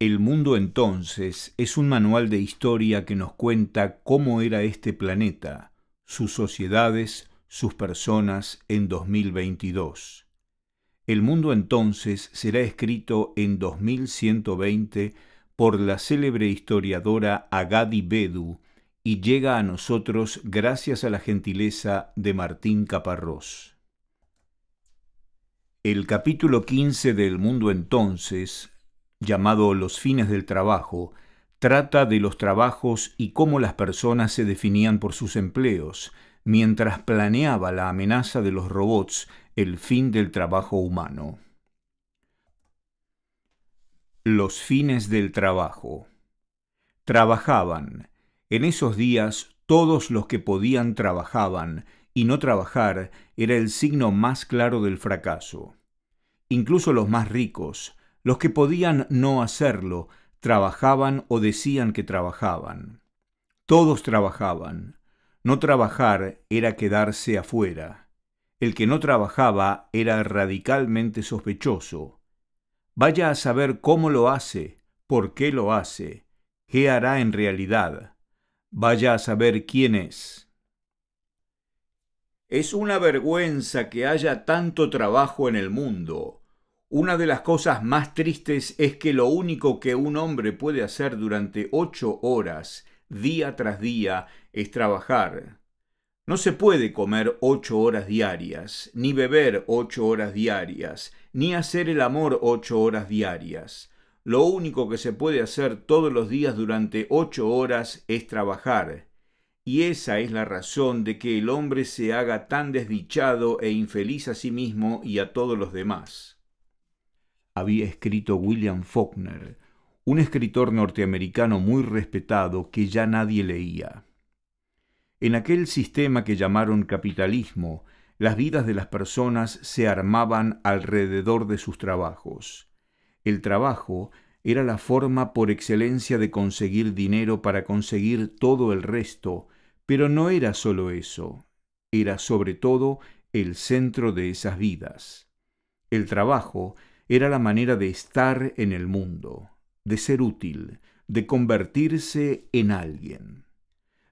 El mundo entonces es un manual de historia que nos cuenta cómo era este planeta, sus sociedades, sus personas en 2022. El mundo entonces será escrito en 2120 por la célebre historiadora Agadi Bedu y llega a nosotros gracias a la gentileza de Martín Caparrós. El capítulo 15 del mundo entonces llamado Los fines del trabajo, trata de los trabajos y cómo las personas se definían por sus empleos, mientras planeaba la amenaza de los robots, el fin del trabajo humano. Los fines del trabajo. Trabajaban. En esos días todos los que podían trabajaban, y no trabajar era el signo más claro del fracaso. Incluso los más ricos, los que podían no hacerlo trabajaban o decían que trabajaban. Todos trabajaban. No trabajar era quedarse afuera. El que no trabajaba era radicalmente sospechoso. Vaya a saber cómo lo hace, por qué lo hace, qué hará en realidad. Vaya a saber quién es. Es una vergüenza que haya tanto trabajo en el mundo una de las cosas más tristes es que lo único que un hombre puede hacer durante ocho horas, día tras día, es trabajar. No se puede comer ocho horas diarias, ni beber ocho horas diarias, ni hacer el amor ocho horas diarias. Lo único que se puede hacer todos los días durante ocho horas es trabajar. Y esa es la razón de que el hombre se haga tan desdichado e infeliz a sí mismo y a todos los demás había escrito William Faulkner, un escritor norteamericano muy respetado que ya nadie leía. En aquel sistema que llamaron capitalismo, las vidas de las personas se armaban alrededor de sus trabajos. El trabajo era la forma por excelencia de conseguir dinero para conseguir todo el resto, pero no era solo eso, era sobre todo el centro de esas vidas. El trabajo era la manera de estar en el mundo, de ser útil, de convertirse en alguien.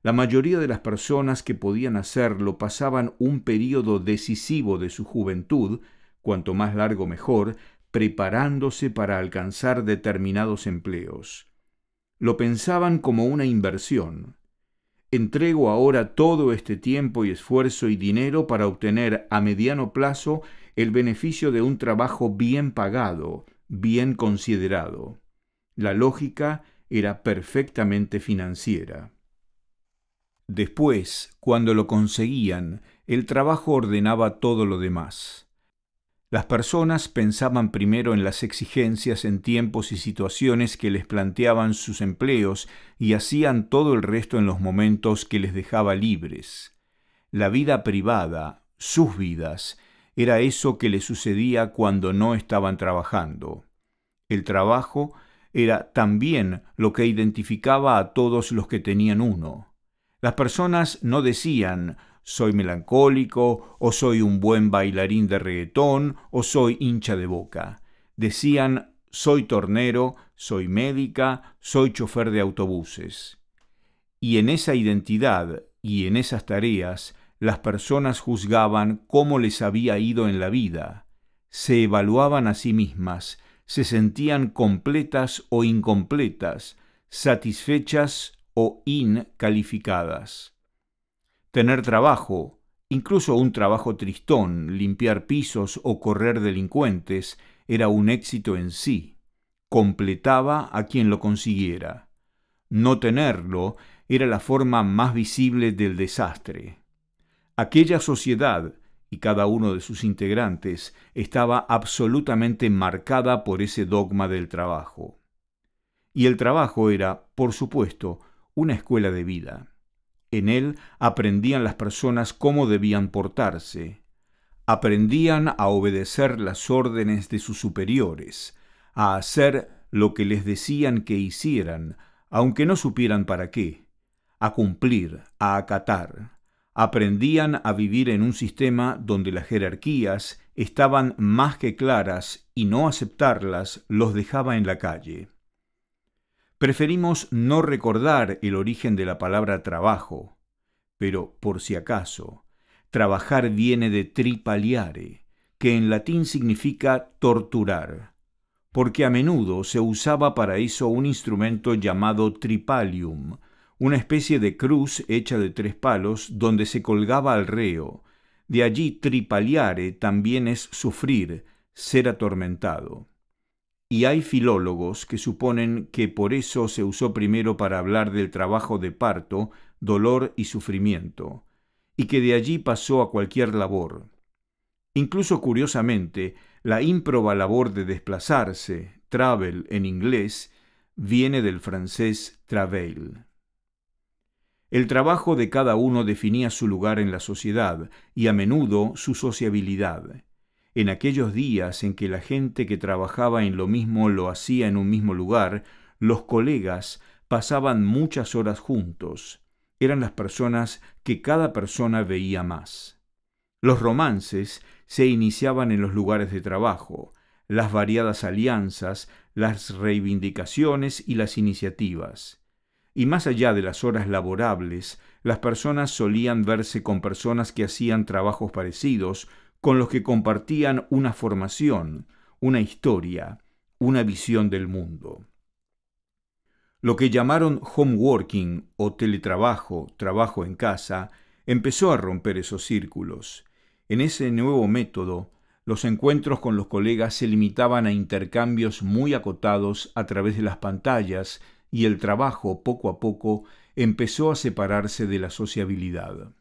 La mayoría de las personas que podían hacerlo pasaban un periodo decisivo de su juventud, cuanto más largo mejor, preparándose para alcanzar determinados empleos. Lo pensaban como una inversión. Entrego ahora todo este tiempo y esfuerzo y dinero para obtener a mediano plazo el beneficio de un trabajo bien pagado, bien considerado. La lógica era perfectamente financiera. Después, cuando lo conseguían, el trabajo ordenaba todo lo demás. Las personas pensaban primero en las exigencias en tiempos y situaciones que les planteaban sus empleos y hacían todo el resto en los momentos que les dejaba libres. La vida privada, sus vidas, era eso que le sucedía cuando no estaban trabajando. El trabajo era también lo que identificaba a todos los que tenían uno. Las personas no decían soy melancólico, o soy un buen bailarín de reggaetón, o soy hincha de boca. Decían soy tornero, soy médica, soy chofer de autobuses. Y en esa identidad y en esas tareas las personas juzgaban cómo les había ido en la vida, se evaluaban a sí mismas, se sentían completas o incompletas, satisfechas o incalificadas. Tener trabajo, incluso un trabajo tristón, limpiar pisos o correr delincuentes, era un éxito en sí, completaba a quien lo consiguiera. No tenerlo era la forma más visible del desastre. Aquella sociedad y cada uno de sus integrantes estaba absolutamente marcada por ese dogma del trabajo. Y el trabajo era, por supuesto, una escuela de vida. En él aprendían las personas cómo debían portarse, aprendían a obedecer las órdenes de sus superiores, a hacer lo que les decían que hicieran, aunque no supieran para qué, a cumplir, a acatar, aprendían a vivir en un sistema donde las jerarquías estaban más que claras y no aceptarlas los dejaba en la calle. Preferimos no recordar el origen de la palabra trabajo, pero por si acaso, trabajar viene de tripaliare, que en latín significa torturar, porque a menudo se usaba para eso un instrumento llamado tripalium, una especie de cruz hecha de tres palos donde se colgaba al reo. De allí tripaliare también es sufrir, ser atormentado. Y hay filólogos que suponen que por eso se usó primero para hablar del trabajo de parto, dolor y sufrimiento, y que de allí pasó a cualquier labor. Incluso curiosamente, la ímproba labor de desplazarse, travel en inglés, viene del francés travail. El trabajo de cada uno definía su lugar en la sociedad y a menudo su sociabilidad. En aquellos días en que la gente que trabajaba en lo mismo lo hacía en un mismo lugar, los colegas pasaban muchas horas juntos. Eran las personas que cada persona veía más. Los romances se iniciaban en los lugares de trabajo, las variadas alianzas, las reivindicaciones y las iniciativas y más allá de las horas laborables, las personas solían verse con personas que hacían trabajos parecidos, con los que compartían una formación, una historia, una visión del mundo. Lo que llamaron home working o teletrabajo, trabajo en casa, empezó a romper esos círculos. En ese nuevo método, los encuentros con los colegas se limitaban a intercambios muy acotados a través de las pantallas, y el trabajo poco a poco empezó a separarse de la sociabilidad.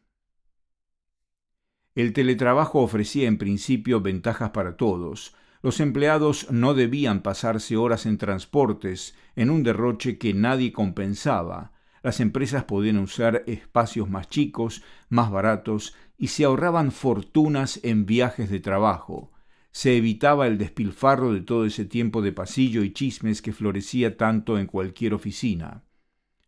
El teletrabajo ofrecía en principio ventajas para todos. Los empleados no debían pasarse horas en transportes, en un derroche que nadie compensaba. Las empresas podían usar espacios más chicos, más baratos, y se ahorraban fortunas en viajes de trabajo se evitaba el despilfarro de todo ese tiempo de pasillo y chismes que florecía tanto en cualquier oficina.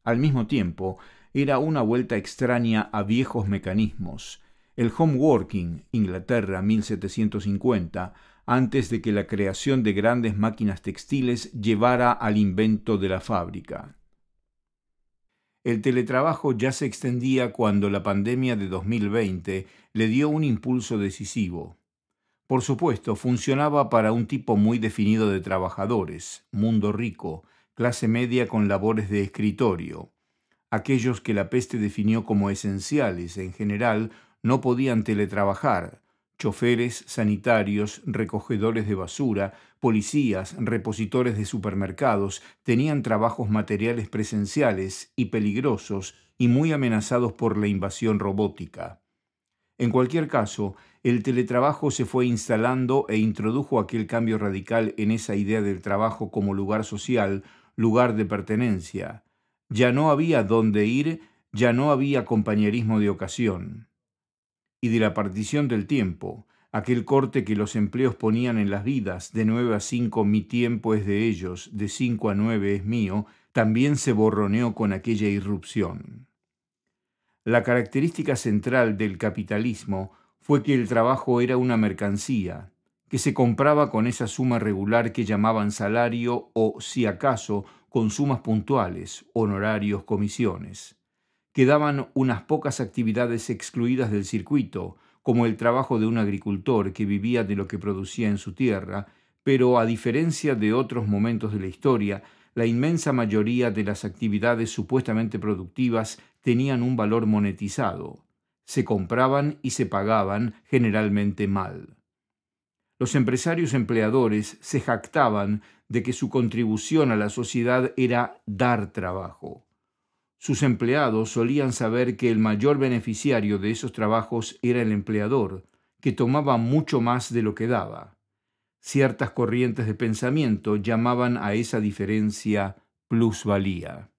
Al mismo tiempo, era una vuelta extraña a viejos mecanismos. El home working, Inglaterra 1750, antes de que la creación de grandes máquinas textiles llevara al invento de la fábrica. El teletrabajo ya se extendía cuando la pandemia de 2020 le dio un impulso decisivo. Por supuesto, funcionaba para un tipo muy definido de trabajadores, mundo rico, clase media con labores de escritorio. Aquellos que la peste definió como esenciales en general no podían teletrabajar, choferes, sanitarios, recogedores de basura, policías, repositores de supermercados, tenían trabajos materiales presenciales y peligrosos y muy amenazados por la invasión robótica. En cualquier caso, el teletrabajo se fue instalando e introdujo aquel cambio radical en esa idea del trabajo como lugar social, lugar de pertenencia. Ya no había dónde ir, ya no había compañerismo de ocasión. Y de la partición del tiempo, aquel corte que los empleos ponían en las vidas, de nueve a cinco mi tiempo es de ellos, de cinco a nueve es mío, también se borroneó con aquella irrupción. La característica central del capitalismo fue que el trabajo era una mercancía, que se compraba con esa suma regular que llamaban salario o, si acaso, con sumas puntuales, honorarios, comisiones. Quedaban unas pocas actividades excluidas del circuito, como el trabajo de un agricultor que vivía de lo que producía en su tierra, pero a diferencia de otros momentos de la historia, la inmensa mayoría de las actividades supuestamente productivas tenían un valor monetizado, se compraban y se pagaban generalmente mal. Los empresarios empleadores se jactaban de que su contribución a la sociedad era dar trabajo. Sus empleados solían saber que el mayor beneficiario de esos trabajos era el empleador, que tomaba mucho más de lo que daba. Ciertas corrientes de pensamiento llamaban a esa diferencia plusvalía.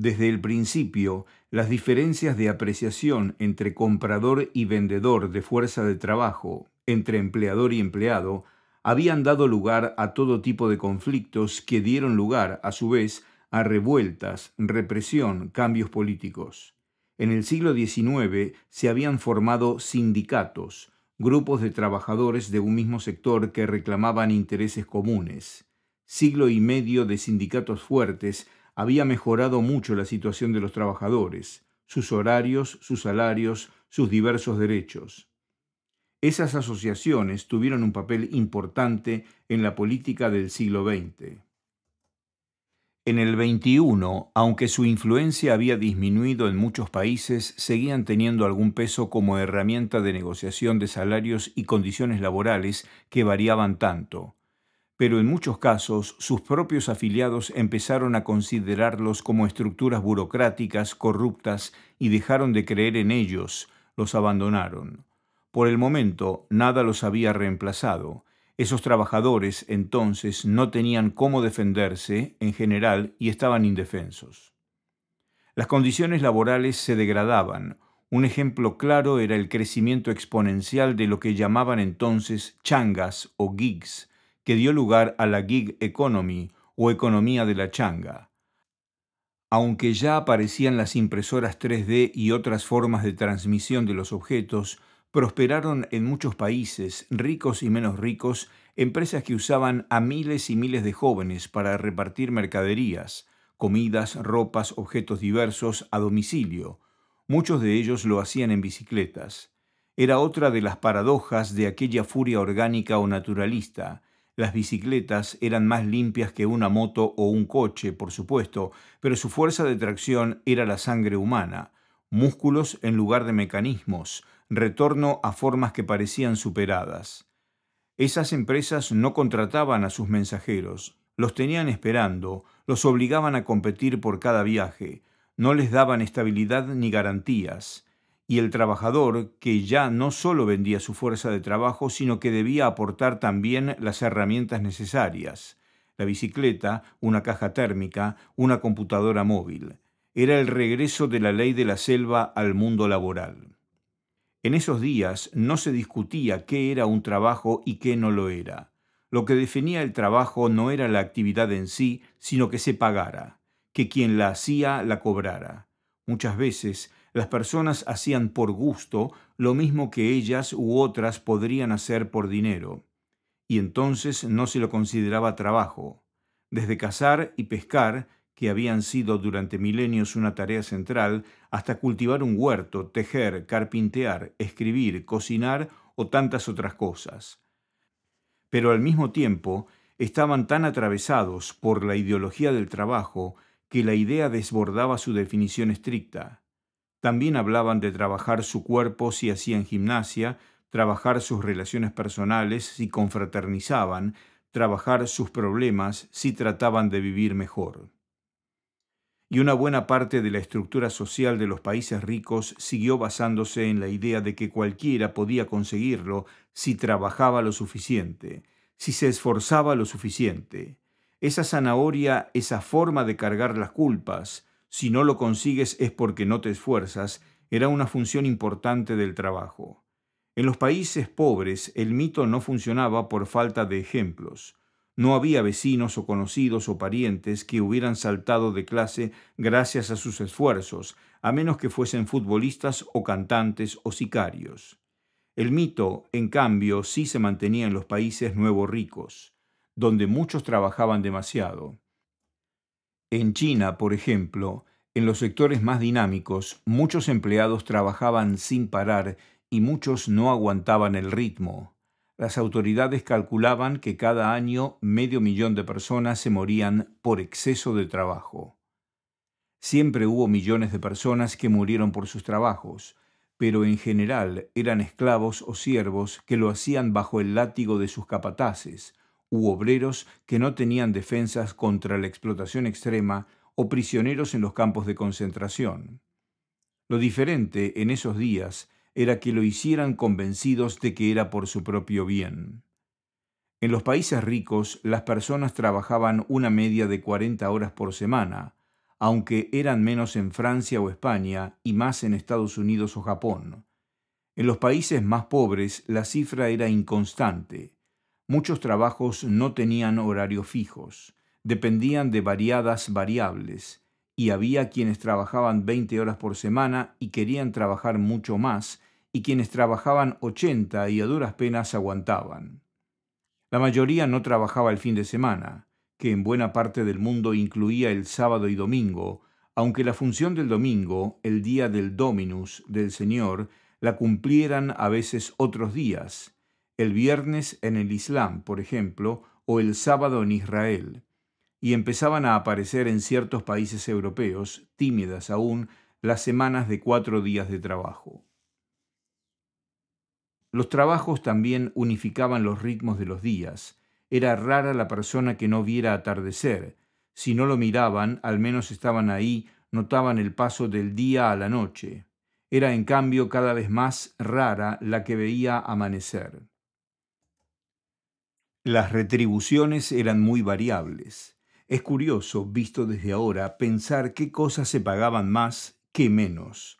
Desde el principio, las diferencias de apreciación entre comprador y vendedor de fuerza de trabajo, entre empleador y empleado, habían dado lugar a todo tipo de conflictos que dieron lugar, a su vez, a revueltas, represión, cambios políticos. En el siglo XIX se habían formado sindicatos, grupos de trabajadores de un mismo sector que reclamaban intereses comunes. Siglo y medio de sindicatos fuertes había mejorado mucho la situación de los trabajadores, sus horarios, sus salarios, sus diversos derechos. Esas asociaciones tuvieron un papel importante en la política del siglo XX. En el XXI, aunque su influencia había disminuido en muchos países, seguían teniendo algún peso como herramienta de negociación de salarios y condiciones laborales que variaban tanto, pero en muchos casos sus propios afiliados empezaron a considerarlos como estructuras burocráticas corruptas y dejaron de creer en ellos, los abandonaron. Por el momento, nada los había reemplazado. Esos trabajadores entonces no tenían cómo defenderse en general y estaban indefensos. Las condiciones laborales se degradaban. Un ejemplo claro era el crecimiento exponencial de lo que llamaban entonces changas o gigs, que dio lugar a la gig economy o economía de la changa. Aunque ya aparecían las impresoras 3D y otras formas de transmisión de los objetos, prosperaron en muchos países, ricos y menos ricos, empresas que usaban a miles y miles de jóvenes para repartir mercaderías, comidas, ropas, objetos diversos a domicilio. Muchos de ellos lo hacían en bicicletas. Era otra de las paradojas de aquella furia orgánica o naturalista, las bicicletas eran más limpias que una moto o un coche, por supuesto, pero su fuerza de tracción era la sangre humana, músculos en lugar de mecanismos, retorno a formas que parecían superadas. Esas empresas no contrataban a sus mensajeros, los tenían esperando, los obligaban a competir por cada viaje, no les daban estabilidad ni garantías, y el trabajador que ya no solo vendía su fuerza de trabajo, sino que debía aportar también las herramientas necesarias, la bicicleta, una caja térmica, una computadora móvil. Era el regreso de la ley de la selva al mundo laboral. En esos días no se discutía qué era un trabajo y qué no lo era. Lo que definía el trabajo no era la actividad en sí, sino que se pagara, que quien la hacía la cobrara. Muchas veces las personas hacían por gusto lo mismo que ellas u otras podrían hacer por dinero, y entonces no se lo consideraba trabajo. Desde cazar y pescar, que habían sido durante milenios una tarea central, hasta cultivar un huerto, tejer, carpintear, escribir, cocinar o tantas otras cosas. Pero al mismo tiempo, estaban tan atravesados por la ideología del trabajo que la idea desbordaba su definición estricta. También hablaban de trabajar su cuerpo si hacían gimnasia, trabajar sus relaciones personales si confraternizaban, trabajar sus problemas si trataban de vivir mejor. Y una buena parte de la estructura social de los países ricos siguió basándose en la idea de que cualquiera podía conseguirlo si trabajaba lo suficiente, si se esforzaba lo suficiente. Esa zanahoria, esa forma de cargar las culpas, si no lo consigues es porque no te esfuerzas, era una función importante del trabajo. En los países pobres el mito no funcionaba por falta de ejemplos. No había vecinos o conocidos o parientes que hubieran saltado de clase gracias a sus esfuerzos, a menos que fuesen futbolistas o cantantes o sicarios. El mito, en cambio, sí se mantenía en los países nuevos ricos, donde muchos trabajaban demasiado. En China, por ejemplo, en los sectores más dinámicos, muchos empleados trabajaban sin parar y muchos no aguantaban el ritmo. Las autoridades calculaban que cada año medio millón de personas se morían por exceso de trabajo. Siempre hubo millones de personas que murieron por sus trabajos, pero en general eran esclavos o siervos que lo hacían bajo el látigo de sus capataces, u obreros que no tenían defensas contra la explotación extrema o prisioneros en los campos de concentración. Lo diferente en esos días era que lo hicieran convencidos de que era por su propio bien. En los países ricos las personas trabajaban una media de 40 horas por semana, aunque eran menos en Francia o España y más en Estados Unidos o Japón. En los países más pobres la cifra era inconstante, Muchos trabajos no tenían horarios fijos, dependían de variadas variables, y había quienes trabajaban veinte horas por semana y querían trabajar mucho más, y quienes trabajaban ochenta y a duras penas aguantaban. La mayoría no trabajaba el fin de semana, que en buena parte del mundo incluía el sábado y domingo, aunque la función del domingo, el día del Dominus, del Señor, la cumplieran a veces otros días, el viernes en el Islam, por ejemplo, o el sábado en Israel, y empezaban a aparecer en ciertos países europeos, tímidas aún, las semanas de cuatro días de trabajo. Los trabajos también unificaban los ritmos de los días. Era rara la persona que no viera atardecer. Si no lo miraban, al menos estaban ahí, notaban el paso del día a la noche. Era en cambio cada vez más rara la que veía amanecer. Las retribuciones eran muy variables. Es curioso, visto desde ahora, pensar qué cosas se pagaban más, qué menos.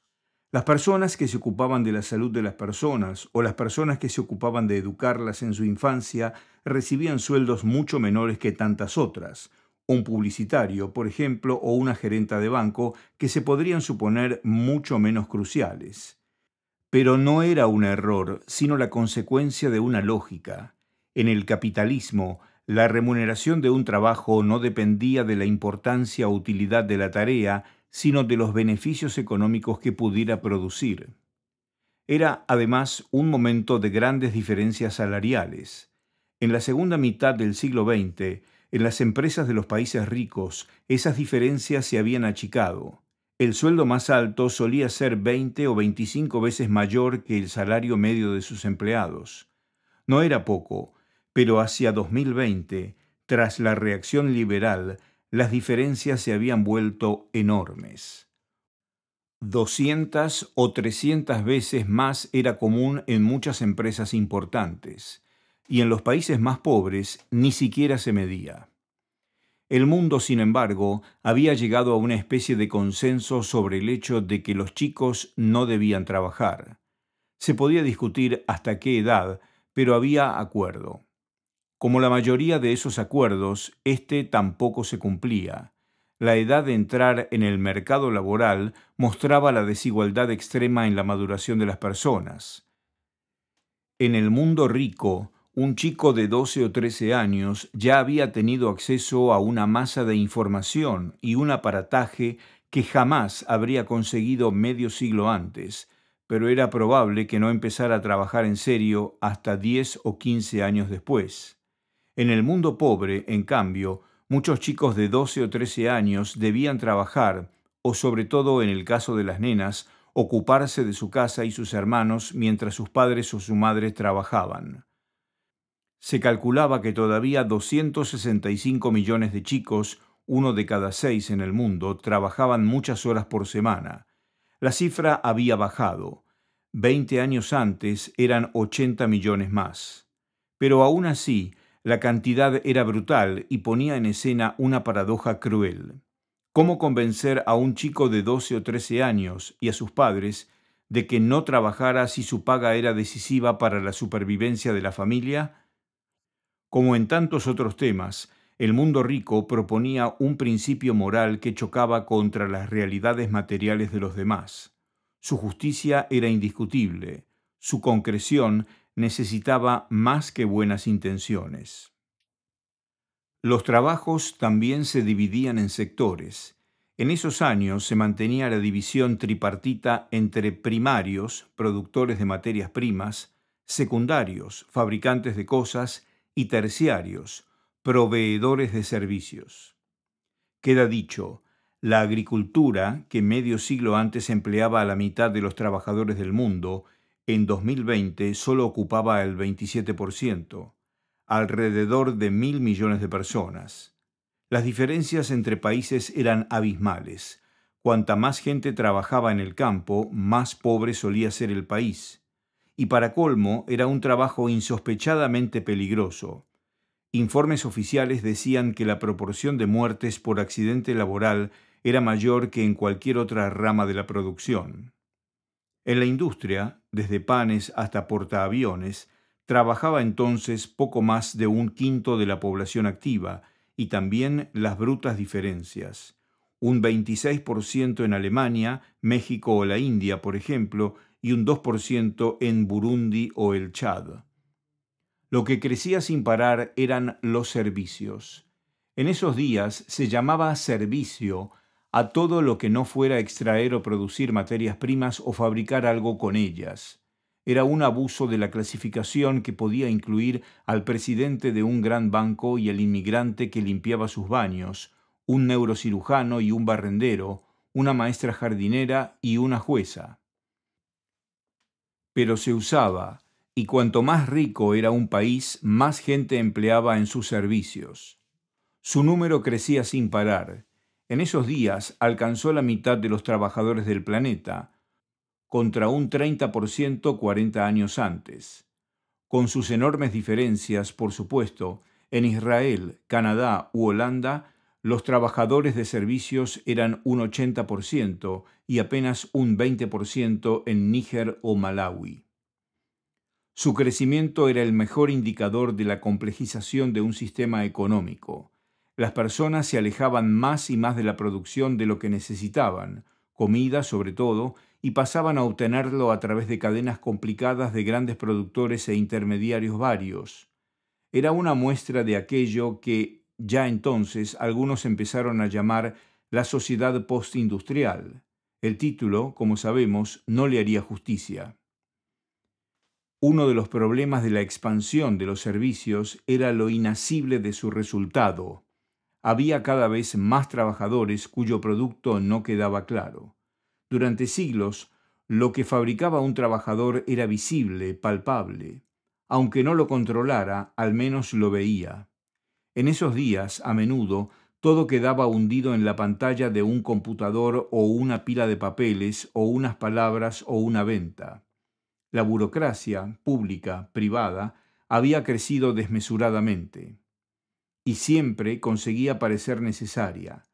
Las personas que se ocupaban de la salud de las personas o las personas que se ocupaban de educarlas en su infancia recibían sueldos mucho menores que tantas otras, un publicitario, por ejemplo, o una gerenta de banco, que se podrían suponer mucho menos cruciales. Pero no era un error, sino la consecuencia de una lógica. En el capitalismo, la remuneración de un trabajo no dependía de la importancia o utilidad de la tarea, sino de los beneficios económicos que pudiera producir. Era, además, un momento de grandes diferencias salariales. En la segunda mitad del siglo XX, en las empresas de los países ricos, esas diferencias se habían achicado. El sueldo más alto solía ser 20 o 25 veces mayor que el salario medio de sus empleados. No era poco, pero hacia 2020, tras la reacción liberal, las diferencias se habían vuelto enormes. 200 o 300 veces más era común en muchas empresas importantes, y en los países más pobres ni siquiera se medía. El mundo, sin embargo, había llegado a una especie de consenso sobre el hecho de que los chicos no debían trabajar. Se podía discutir hasta qué edad, pero había acuerdo. Como la mayoría de esos acuerdos, este tampoco se cumplía. La edad de entrar en el mercado laboral mostraba la desigualdad extrema en la maduración de las personas. En el mundo rico, un chico de 12 o 13 años ya había tenido acceso a una masa de información y un aparataje que jamás habría conseguido medio siglo antes, pero era probable que no empezara a trabajar en serio hasta 10 o 15 años después. En el mundo pobre, en cambio, muchos chicos de 12 o 13 años debían trabajar, o sobre todo en el caso de las nenas, ocuparse de su casa y sus hermanos mientras sus padres o su madre trabajaban. Se calculaba que todavía 265 millones de chicos, uno de cada seis en el mundo, trabajaban muchas horas por semana. La cifra había bajado. Veinte años antes eran 80 millones más. Pero aún así, la cantidad era brutal y ponía en escena una paradoja cruel. ¿Cómo convencer a un chico de 12 o 13 años y a sus padres de que no trabajara si su paga era decisiva para la supervivencia de la familia? Como en tantos otros temas, el mundo rico proponía un principio moral que chocaba contra las realidades materiales de los demás. Su justicia era indiscutible, su concreción necesitaba más que buenas intenciones. Los trabajos también se dividían en sectores. En esos años se mantenía la división tripartita entre primarios, productores de materias primas, secundarios, fabricantes de cosas, y terciarios, proveedores de servicios. Queda dicho, la agricultura, que medio siglo antes empleaba a la mitad de los trabajadores del mundo en 2020 solo ocupaba el 27%, alrededor de mil millones de personas. Las diferencias entre países eran abismales. Cuanta más gente trabajaba en el campo, más pobre solía ser el país. Y para colmo, era un trabajo insospechadamente peligroso. Informes oficiales decían que la proporción de muertes por accidente laboral era mayor que en cualquier otra rama de la producción. En la industria, desde panes hasta portaaviones, trabajaba entonces poco más de un quinto de la población activa y también las brutas diferencias. Un 26% en Alemania, México o la India, por ejemplo, y un 2% en Burundi o el Chad. Lo que crecía sin parar eran los servicios. En esos días se llamaba servicio a todo lo que no fuera extraer o producir materias primas o fabricar algo con ellas. Era un abuso de la clasificación que podía incluir al presidente de un gran banco y al inmigrante que limpiaba sus baños, un neurocirujano y un barrendero, una maestra jardinera y una jueza. Pero se usaba, y cuanto más rico era un país, más gente empleaba en sus servicios. Su número crecía sin parar, en esos días alcanzó la mitad de los trabajadores del planeta, contra un 30% 40 años antes, con sus enormes diferencias, por supuesto, en Israel, Canadá u Holanda, los trabajadores de servicios eran un 80% y apenas un 20% en Níger o Malawi. Su crecimiento era el mejor indicador de la complejización de un sistema económico, las personas se alejaban más y más de la producción de lo que necesitaban, comida sobre todo, y pasaban a obtenerlo a través de cadenas complicadas de grandes productores e intermediarios varios. Era una muestra de aquello que, ya entonces, algunos empezaron a llamar la sociedad postindustrial. El título, como sabemos, no le haría justicia. Uno de los problemas de la expansión de los servicios era lo inacible de su resultado, había cada vez más trabajadores cuyo producto no quedaba claro. Durante siglos, lo que fabricaba un trabajador era visible, palpable. Aunque no lo controlara, al menos lo veía. En esos días, a menudo, todo quedaba hundido en la pantalla de un computador o una pila de papeles o unas palabras o una venta. La burocracia, pública, privada, había crecido desmesuradamente y siempre conseguía parecer necesaria.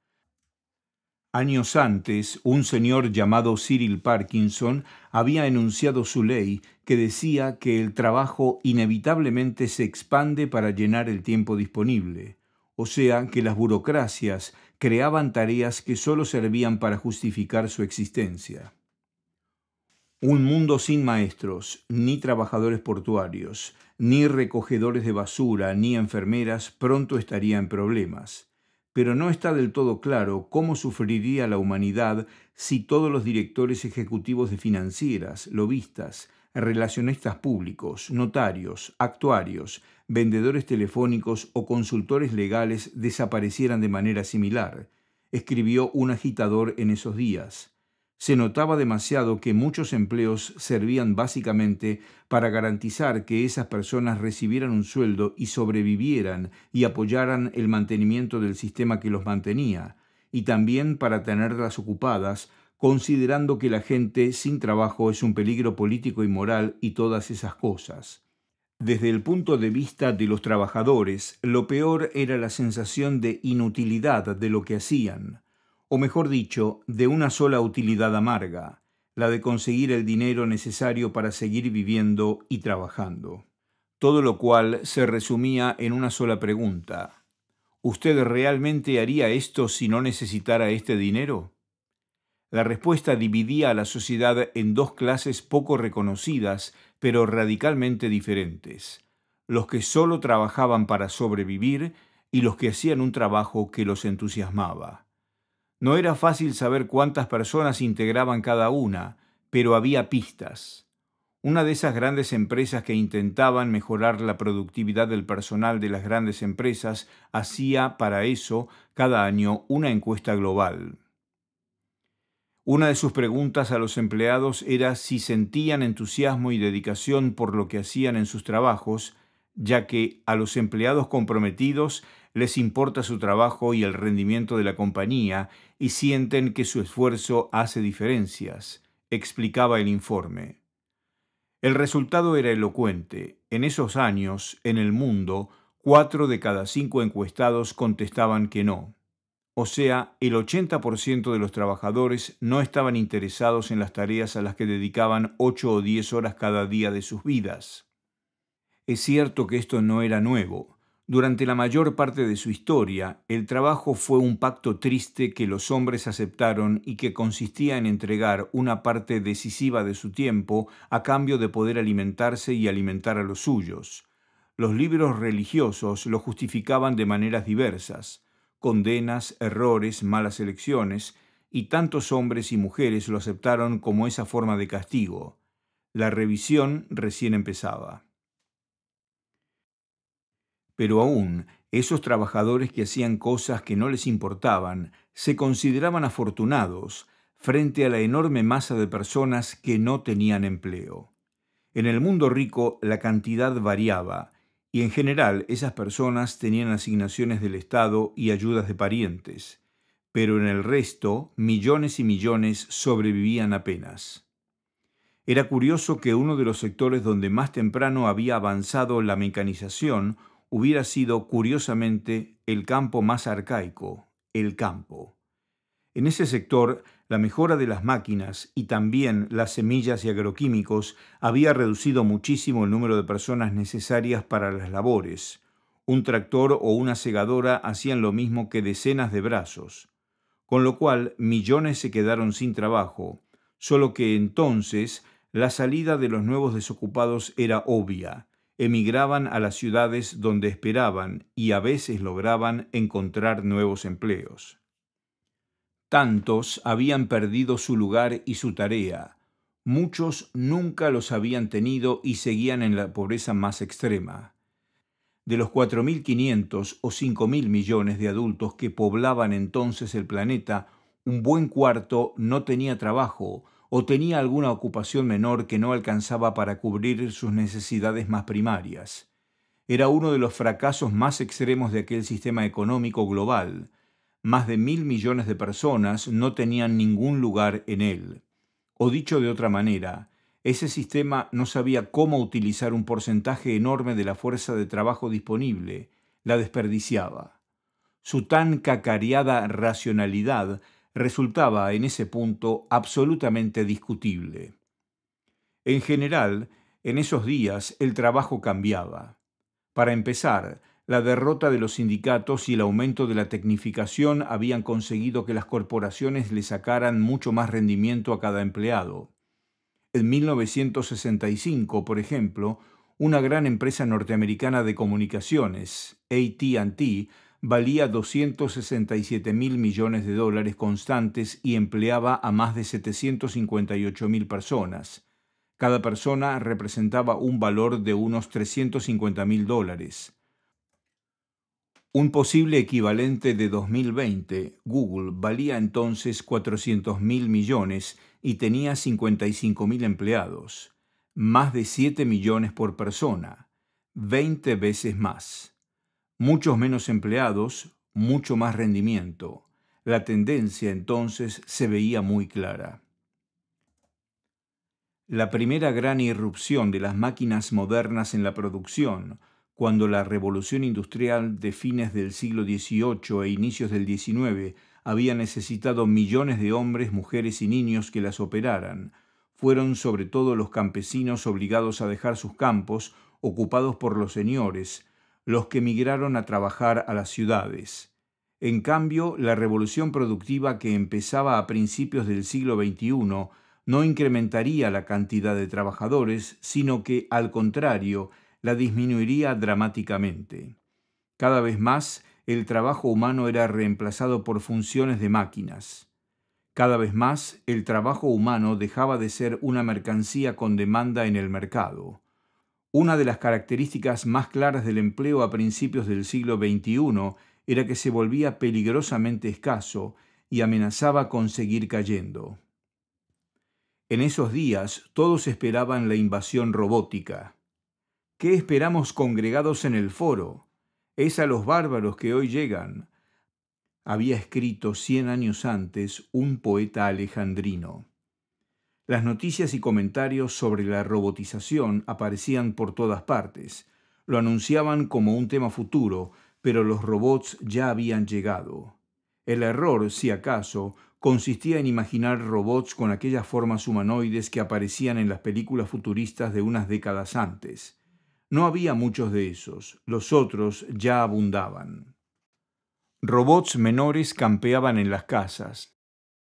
Años antes, un señor llamado Cyril Parkinson había enunciado su ley que decía que el trabajo inevitablemente se expande para llenar el tiempo disponible, o sea que las burocracias creaban tareas que solo servían para justificar su existencia. Un mundo sin maestros, ni trabajadores portuarios, ni recogedores de basura, ni enfermeras pronto estaría en problemas. Pero no está del todo claro cómo sufriría la humanidad si todos los directores ejecutivos de financieras, lobistas, relacionistas públicos, notarios, actuarios, vendedores telefónicos o consultores legales desaparecieran de manera similar, escribió un agitador en esos días se notaba demasiado que muchos empleos servían básicamente para garantizar que esas personas recibieran un sueldo y sobrevivieran y apoyaran el mantenimiento del sistema que los mantenía, y también para tenerlas ocupadas, considerando que la gente sin trabajo es un peligro político y moral y todas esas cosas. Desde el punto de vista de los trabajadores, lo peor era la sensación de inutilidad de lo que hacían o mejor dicho, de una sola utilidad amarga, la de conseguir el dinero necesario para seguir viviendo y trabajando. Todo lo cual se resumía en una sola pregunta. ¿Usted realmente haría esto si no necesitara este dinero? La respuesta dividía a la sociedad en dos clases poco reconocidas, pero radicalmente diferentes. Los que solo trabajaban para sobrevivir y los que hacían un trabajo que los entusiasmaba. No era fácil saber cuántas personas integraban cada una, pero había pistas. Una de esas grandes empresas que intentaban mejorar la productividad del personal de las grandes empresas hacía para eso cada año una encuesta global. Una de sus preguntas a los empleados era si sentían entusiasmo y dedicación por lo que hacían en sus trabajos, ya que a los empleados comprometidos les importa su trabajo y el rendimiento de la compañía y sienten que su esfuerzo hace diferencias, explicaba el informe. El resultado era elocuente. En esos años, en el mundo, cuatro de cada cinco encuestados contestaban que no. O sea, el 80% de los trabajadores no estaban interesados en las tareas a las que dedicaban ocho o diez horas cada día de sus vidas. Es cierto que esto no era nuevo. Durante la mayor parte de su historia, el trabajo fue un pacto triste que los hombres aceptaron y que consistía en entregar una parte decisiva de su tiempo a cambio de poder alimentarse y alimentar a los suyos. Los libros religiosos lo justificaban de maneras diversas, condenas, errores, malas elecciones, y tantos hombres y mujeres lo aceptaron como esa forma de castigo. La revisión recién empezaba. Pero aún esos trabajadores que hacían cosas que no les importaban se consideraban afortunados frente a la enorme masa de personas que no tenían empleo. En el mundo rico la cantidad variaba, y en general esas personas tenían asignaciones del Estado y ayudas de parientes, pero en el resto millones y millones sobrevivían apenas. Era curioso que uno de los sectores donde más temprano había avanzado la mecanización hubiera sido curiosamente el campo más arcaico, el campo. En ese sector, la mejora de las máquinas y también las semillas y agroquímicos había reducido muchísimo el número de personas necesarias para las labores. Un tractor o una segadora hacían lo mismo que decenas de brazos, con lo cual millones se quedaron sin trabajo, solo que entonces la salida de los nuevos desocupados era obvia emigraban a las ciudades donde esperaban y a veces lograban encontrar nuevos empleos. Tantos habían perdido su lugar y su tarea, muchos nunca los habían tenido y seguían en la pobreza más extrema. De los 4.500 o 5.000 millones de adultos que poblaban entonces el planeta, un buen cuarto no tenía trabajo, o tenía alguna ocupación menor que no alcanzaba para cubrir sus necesidades más primarias. Era uno de los fracasos más extremos de aquel sistema económico global. Más de mil millones de personas no tenían ningún lugar en él. O dicho de otra manera, ese sistema no sabía cómo utilizar un porcentaje enorme de la fuerza de trabajo disponible, la desperdiciaba. Su tan cacareada racionalidad resultaba en ese punto absolutamente discutible. En general, en esos días el trabajo cambiaba. Para empezar, la derrota de los sindicatos y el aumento de la tecnificación habían conseguido que las corporaciones le sacaran mucho más rendimiento a cada empleado. En 1965, por ejemplo, una gran empresa norteamericana de comunicaciones, ATT, valía 267 mil millones de dólares constantes y empleaba a más de 758 mil personas. Cada persona representaba un valor de unos 350 mil dólares. Un posible equivalente de 2020, Google valía entonces 400 mil millones y tenía 55 mil empleados, más de 7 millones por persona, 20 veces más muchos menos empleados, mucho más rendimiento. La tendencia entonces se veía muy clara. La primera gran irrupción de las máquinas modernas en la producción, cuando la revolución industrial de fines del siglo XVIII e inicios del XIX había necesitado millones de hombres, mujeres y niños que las operaran, fueron sobre todo los campesinos obligados a dejar sus campos ocupados por los señores, los que emigraron a trabajar a las ciudades. En cambio, la revolución productiva que empezaba a principios del siglo XXI no incrementaría la cantidad de trabajadores, sino que, al contrario, la disminuiría dramáticamente. Cada vez más, el trabajo humano era reemplazado por funciones de máquinas. Cada vez más, el trabajo humano dejaba de ser una mercancía con demanda en el mercado. Una de las características más claras del empleo a principios del siglo XXI era que se volvía peligrosamente escaso y amenazaba con seguir cayendo. En esos días todos esperaban la invasión robótica. ¿Qué esperamos congregados en el foro? Es a los bárbaros que hoy llegan, había escrito cien años antes un poeta alejandrino. Las noticias y comentarios sobre la robotización aparecían por todas partes. Lo anunciaban como un tema futuro, pero los robots ya habían llegado. El error, si acaso, consistía en imaginar robots con aquellas formas humanoides que aparecían en las películas futuristas de unas décadas antes. No había muchos de esos, los otros ya abundaban. Robots menores campeaban en las casas,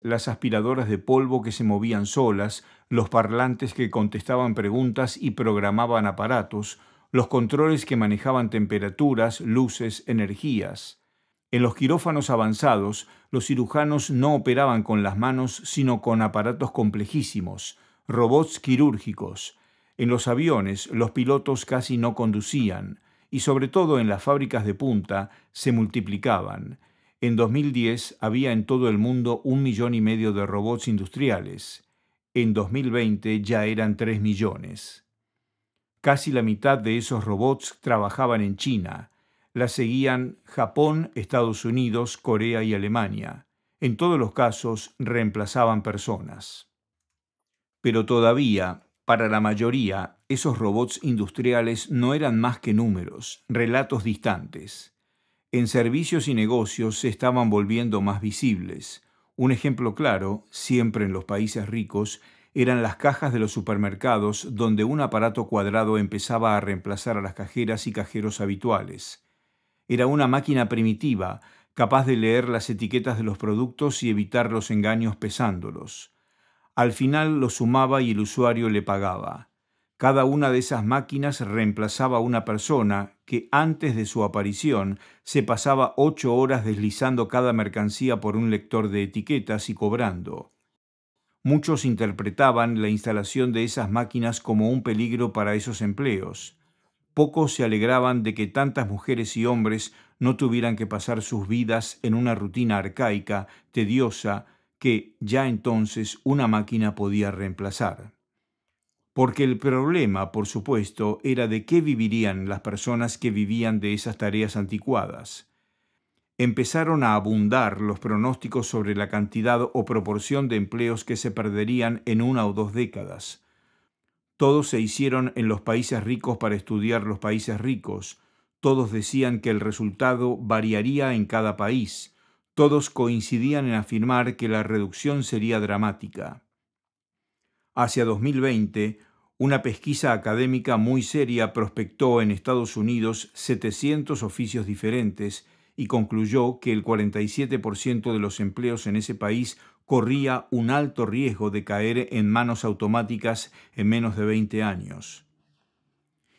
las aspiradoras de polvo que se movían solas, los parlantes que contestaban preguntas y programaban aparatos, los controles que manejaban temperaturas, luces, energías. En los quirófanos avanzados, los cirujanos no operaban con las manos, sino con aparatos complejísimos, robots quirúrgicos. En los aviones, los pilotos casi no conducían, y sobre todo en las fábricas de punta, se multiplicaban. En 2010 había en todo el mundo un millón y medio de robots industriales. En 2020 ya eran tres millones. Casi la mitad de esos robots trabajaban en China. La seguían Japón, Estados Unidos, Corea y Alemania. En todos los casos reemplazaban personas. Pero todavía, para la mayoría, esos robots industriales no eran más que números, relatos distantes en servicios y negocios se estaban volviendo más visibles. Un ejemplo claro, siempre en los países ricos, eran las cajas de los supermercados donde un aparato cuadrado empezaba a reemplazar a las cajeras y cajeros habituales. Era una máquina primitiva, capaz de leer las etiquetas de los productos y evitar los engaños pesándolos. Al final lo sumaba y el usuario le pagaba. Cada una de esas máquinas reemplazaba a una persona que antes de su aparición se pasaba ocho horas deslizando cada mercancía por un lector de etiquetas y cobrando. Muchos interpretaban la instalación de esas máquinas como un peligro para esos empleos. Pocos se alegraban de que tantas mujeres y hombres no tuvieran que pasar sus vidas en una rutina arcaica, tediosa, que ya entonces una máquina podía reemplazar porque el problema, por supuesto, era de qué vivirían las personas que vivían de esas tareas anticuadas. Empezaron a abundar los pronósticos sobre la cantidad o proporción de empleos que se perderían en una o dos décadas. Todos se hicieron en los países ricos para estudiar los países ricos, todos decían que el resultado variaría en cada país, todos coincidían en afirmar que la reducción sería dramática. Hacia 2020, una pesquisa académica muy seria prospectó en Estados Unidos 700 oficios diferentes y concluyó que el 47% de los empleos en ese país corría un alto riesgo de caer en manos automáticas en menos de 20 años.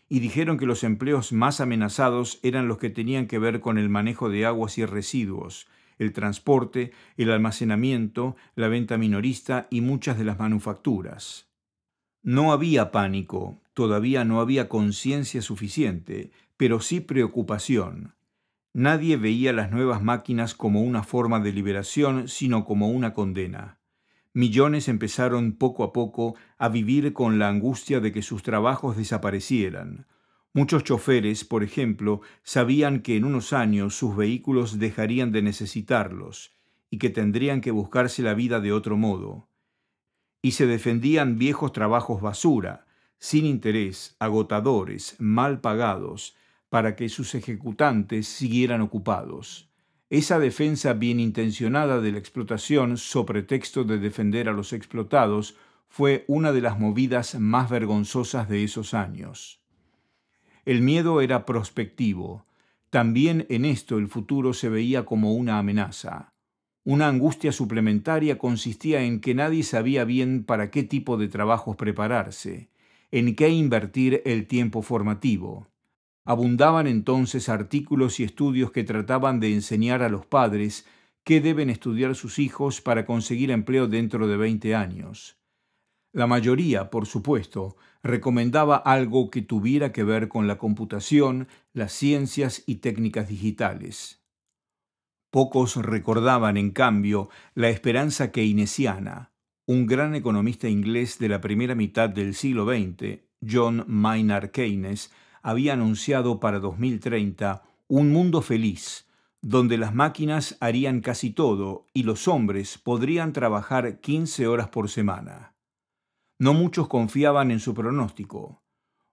Y dijeron que los empleos más amenazados eran los que tenían que ver con el manejo de aguas y residuos, el transporte, el almacenamiento, la venta minorista y muchas de las manufacturas. No había pánico, todavía no había conciencia suficiente, pero sí preocupación. Nadie veía las nuevas máquinas como una forma de liberación, sino como una condena. Millones empezaron poco a poco a vivir con la angustia de que sus trabajos desaparecieran. Muchos choferes, por ejemplo, sabían que en unos años sus vehículos dejarían de necesitarlos y que tendrían que buscarse la vida de otro modo y se defendían viejos trabajos basura, sin interés, agotadores, mal pagados, para que sus ejecutantes siguieran ocupados. Esa defensa bien intencionada de la explotación, so pretexto de defender a los explotados, fue una de las movidas más vergonzosas de esos años. El miedo era prospectivo. También en esto el futuro se veía como una amenaza. Una angustia suplementaria consistía en que nadie sabía bien para qué tipo de trabajos prepararse, en qué invertir el tiempo formativo. Abundaban entonces artículos y estudios que trataban de enseñar a los padres qué deben estudiar sus hijos para conseguir empleo dentro de 20 años. La mayoría, por supuesto, recomendaba algo que tuviera que ver con la computación, las ciencias y técnicas digitales. Pocos recordaban, en cambio, la esperanza keynesiana. Un gran economista inglés de la primera mitad del siglo XX, John Maynard Keynes, había anunciado para 2030 un mundo feliz, donde las máquinas harían casi todo y los hombres podrían trabajar 15 horas por semana. No muchos confiaban en su pronóstico.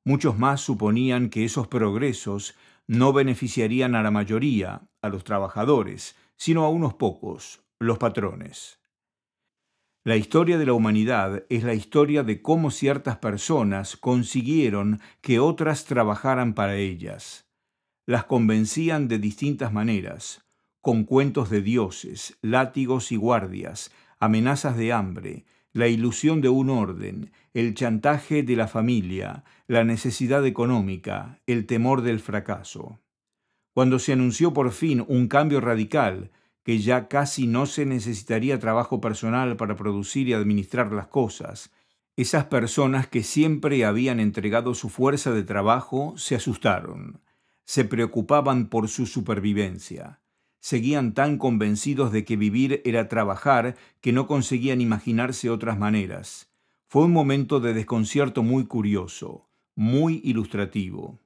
Muchos más suponían que esos progresos no beneficiarían a la mayoría, a los trabajadores, sino a unos pocos, los patrones. La historia de la humanidad es la historia de cómo ciertas personas consiguieron que otras trabajaran para ellas. Las convencían de distintas maneras, con cuentos de dioses, látigos y guardias, amenazas de hambre, la ilusión de un orden, el chantaje de la familia, la necesidad económica, el temor del fracaso. Cuando se anunció por fin un cambio radical, que ya casi no se necesitaría trabajo personal para producir y administrar las cosas, esas personas que siempre habían entregado su fuerza de trabajo se asustaron, se preocupaban por su supervivencia seguían tan convencidos de que vivir era trabajar que no conseguían imaginarse otras maneras. Fue un momento de desconcierto muy curioso, muy ilustrativo.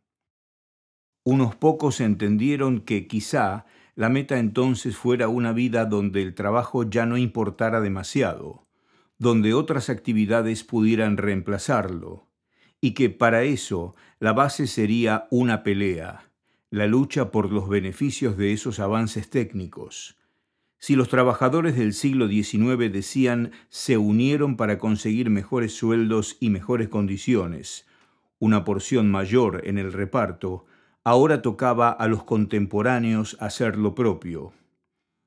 Unos pocos entendieron que quizá la meta entonces fuera una vida donde el trabajo ya no importara demasiado, donde otras actividades pudieran reemplazarlo, y que para eso la base sería una pelea, la lucha por los beneficios de esos avances técnicos. Si los trabajadores del siglo XIX decían se unieron para conseguir mejores sueldos y mejores condiciones, una porción mayor en el reparto, ahora tocaba a los contemporáneos hacer lo propio.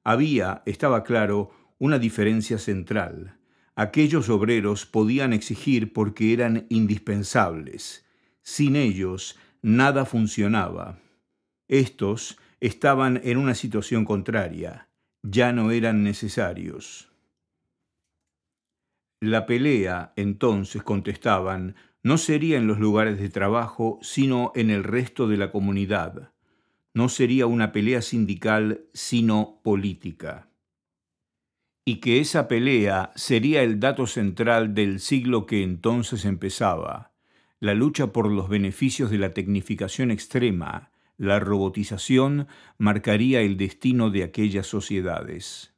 Había, estaba claro, una diferencia central. Aquellos obreros podían exigir porque eran indispensables. Sin ellos, nada funcionaba. Estos estaban en una situación contraria, ya no eran necesarios. La pelea, entonces, contestaban, no sería en los lugares de trabajo, sino en el resto de la comunidad. No sería una pelea sindical, sino política. Y que esa pelea sería el dato central del siglo que entonces empezaba, la lucha por los beneficios de la tecnificación extrema, la robotización marcaría el destino de aquellas sociedades.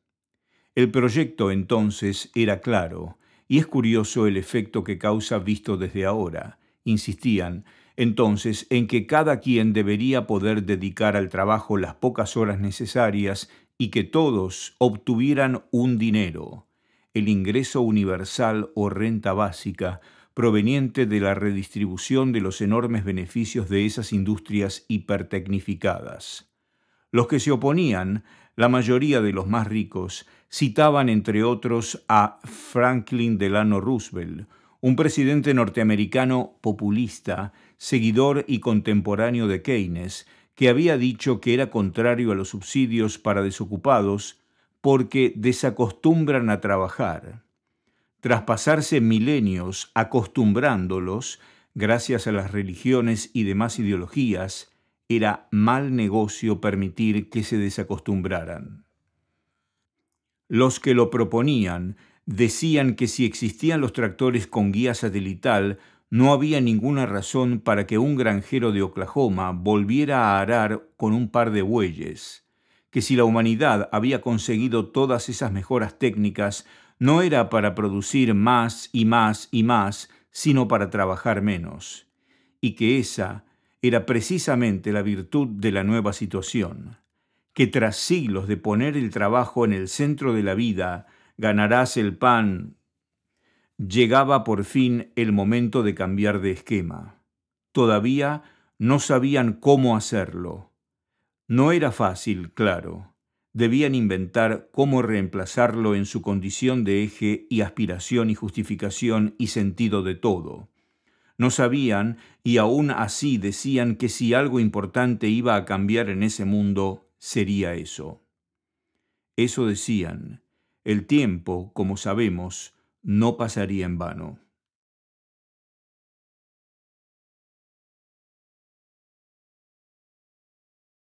El proyecto entonces era claro, y es curioso el efecto que causa visto desde ahora. Insistían, entonces, en que cada quien debería poder dedicar al trabajo las pocas horas necesarias y que todos obtuvieran un dinero, el ingreso universal o renta básica, proveniente de la redistribución de los enormes beneficios de esas industrias hipertecnificadas. Los que se oponían, la mayoría de los más ricos, citaban entre otros a Franklin Delano Roosevelt, un presidente norteamericano populista, seguidor y contemporáneo de Keynes, que había dicho que era contrario a los subsidios para desocupados porque desacostumbran a trabajar tras pasarse milenios acostumbrándolos, gracias a las religiones y demás ideologías, era mal negocio permitir que se desacostumbraran. Los que lo proponían decían que si existían los tractores con guía satelital, no había ninguna razón para que un granjero de Oklahoma volviera a arar con un par de bueyes, que si la humanidad había conseguido todas esas mejoras técnicas, no era para producir más y más y más, sino para trabajar menos, y que esa era precisamente la virtud de la nueva situación, que tras siglos de poner el trabajo en el centro de la vida, ganarás el pan, llegaba por fin el momento de cambiar de esquema. Todavía no sabían cómo hacerlo. No era fácil, claro debían inventar cómo reemplazarlo en su condición de eje y aspiración y justificación y sentido de todo. No sabían, y aún así decían que si algo importante iba a cambiar en ese mundo, sería eso. Eso decían. El tiempo, como sabemos, no pasaría en vano.